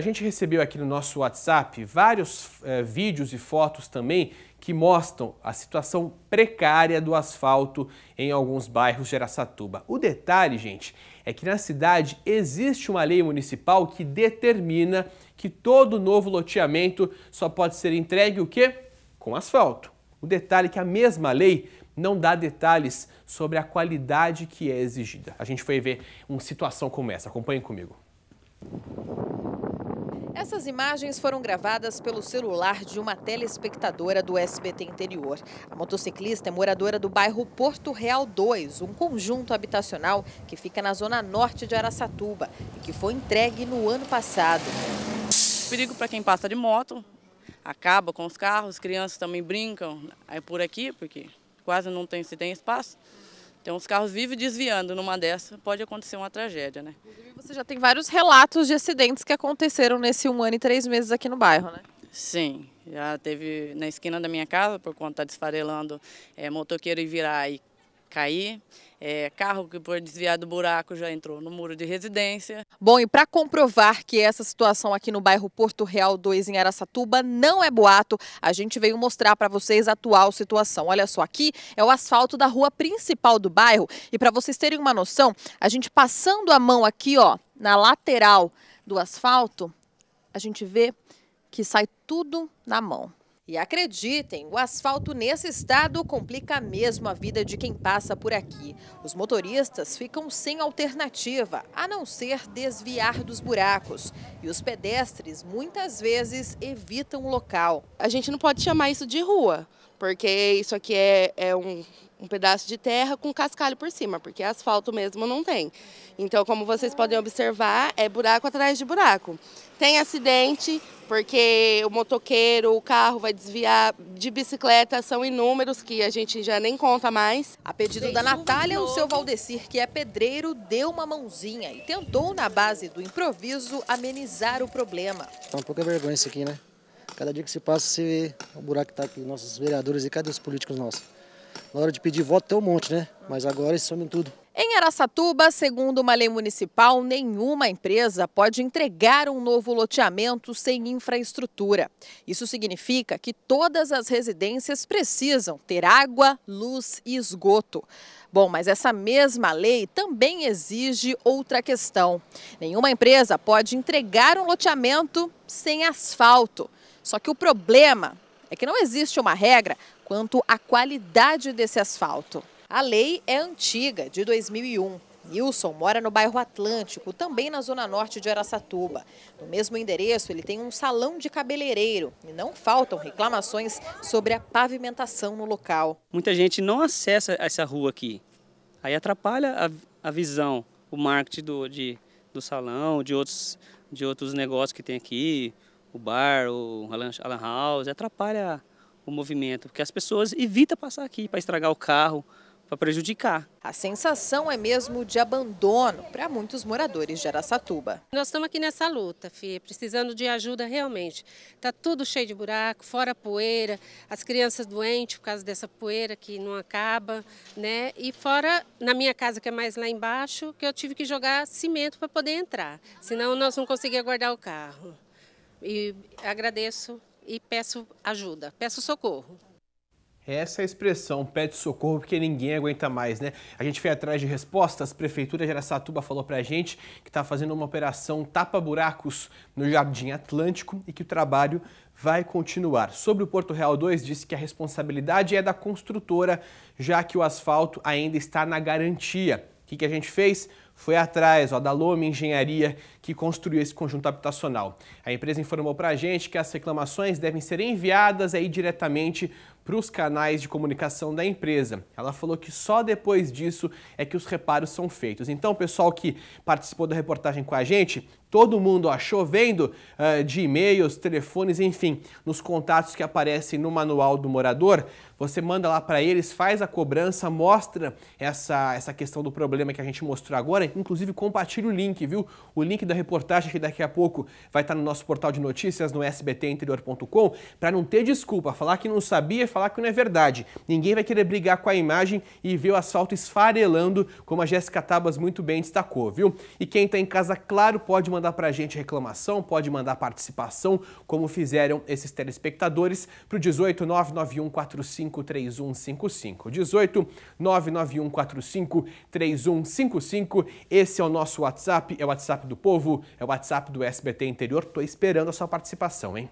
A gente recebeu aqui no nosso WhatsApp vários eh, vídeos e fotos também que mostram a situação precária do asfalto em alguns bairros de Aracatuba. O detalhe, gente, é que na cidade existe uma lei municipal que determina que todo novo loteamento só pode ser entregue o quê? Com asfalto. O detalhe é que a mesma lei não dá detalhes sobre a qualidade que é exigida. A gente foi ver uma situação como essa. Acompanhe comigo. Essas imagens foram gravadas pelo celular de uma telespectadora do SBT Interior. A motociclista é moradora do bairro Porto Real 2, um conjunto habitacional que fica na zona norte de Araçatuba e que foi entregue no ano passado. Perigo para quem passa de moto, acaba com os carros, crianças também brincam é por aqui, porque quase não tem, se tem espaço. Então os carros vivem desviando numa dessa, pode acontecer uma tragédia, né? Você já tem vários relatos de acidentes que aconteceram nesse um ano e três meses aqui no bairro, né? Sim, já teve na esquina da minha casa, por conta tá de esfarelando é, motoqueiro e virar e cair. É, carro que foi desviado do buraco já entrou no muro de residência. Bom, e para comprovar que essa situação aqui no bairro Porto Real 2 em Aracatuba não é boato, a gente veio mostrar para vocês a atual situação. Olha só, aqui é o asfalto da rua principal do bairro e para vocês terem uma noção, a gente passando a mão aqui, ó, na lateral do asfalto, a gente vê que sai tudo na mão. E acreditem, o asfalto nesse estado complica mesmo a vida de quem passa por aqui. Os motoristas ficam sem alternativa, a não ser desviar dos buracos. E os pedestres muitas vezes evitam o local. A gente não pode chamar isso de rua, porque isso aqui é, é um um pedaço de terra com cascalho por cima, porque asfalto mesmo não tem. Então, como vocês podem observar, é buraco atrás de buraco. Tem acidente, porque o motoqueiro, o carro vai desviar de bicicleta, são inúmeros que a gente já nem conta mais. A pedido da Natália, o seu Valdecir, que é pedreiro, deu uma mãozinha e tentou, na base do improviso, amenizar o problema. Tá um pouco vergonha isso aqui, né? Cada dia que se passa, se vê o buraco que tá aqui, nossos vereadores e cadê os políticos nossos? Na hora de pedir voto tem um monte, né? Mas agora eles somem tudo. Em Araçatuba, segundo uma lei municipal, nenhuma empresa pode entregar um novo loteamento sem infraestrutura. Isso significa que todas as residências precisam ter água, luz e esgoto. Bom, mas essa mesma lei também exige outra questão. Nenhuma empresa pode entregar um loteamento sem asfalto. Só que o problema é que não existe uma regra quanto à qualidade desse asfalto. A lei é antiga, de 2001. Nilson mora no bairro Atlântico, também na zona norte de Aracatuba. No mesmo endereço, ele tem um salão de cabeleireiro e não faltam reclamações sobre a pavimentação no local. Muita gente não acessa essa rua aqui. Aí atrapalha a, a visão, o marketing do, de, do salão, de outros, de outros negócios que tem aqui, o bar, o a house, atrapalha o movimento, porque as pessoas evitam passar aqui para estragar o carro, para prejudicar. A sensação é mesmo de abandono para muitos moradores de Araçatuba. Nós estamos aqui nessa luta, Fia, precisando de ajuda realmente. Está tudo cheio de buraco, fora poeira, as crianças doentes por causa dessa poeira que não acaba, né? E fora na minha casa, que é mais lá embaixo, que eu tive que jogar cimento para poder entrar, senão nós não conseguíamos guardar o carro. E agradeço e peço ajuda, peço socorro. Essa é a expressão, pede socorro, porque ninguém aguenta mais, né? A gente foi atrás de respostas, a Prefeitura de Aracatuba falou pra gente que está fazendo uma operação tapa-buracos no Jardim Atlântico e que o trabalho vai continuar. Sobre o Porto Real 2, disse que a responsabilidade é da construtora, já que o asfalto ainda está na garantia que, que a gente fez? Foi atrás ó, da Loma Engenharia que construiu esse conjunto habitacional. A empresa informou para a gente que as reclamações devem ser enviadas aí diretamente para os canais de comunicação da empresa. Ela falou que só depois disso é que os reparos são feitos. Então, pessoal que participou da reportagem com a gente, todo mundo achou vendo uh, de e-mails, telefones, enfim, nos contatos que aparecem no manual do morador, você manda lá para eles, faz a cobrança, mostra essa, essa questão do problema que a gente mostrou agora, inclusive compartilha o link, viu? O link da reportagem que daqui a pouco vai estar no nosso portal de notícias no sbtinterior.com, para não ter desculpa, falar que não sabia falar que não é verdade. Ninguém vai querer brigar com a imagem e ver o asfalto esfarelando, como a Jéssica Tabas muito bem destacou, viu? E quem está em casa, claro, pode mandar para a gente reclamação, pode mandar participação, como fizeram esses telespectadores, para o 18 991453155. 18 3155. Esse é o nosso WhatsApp, é o WhatsApp do povo, é o WhatsApp do SBT Interior. Tô esperando a sua participação, hein?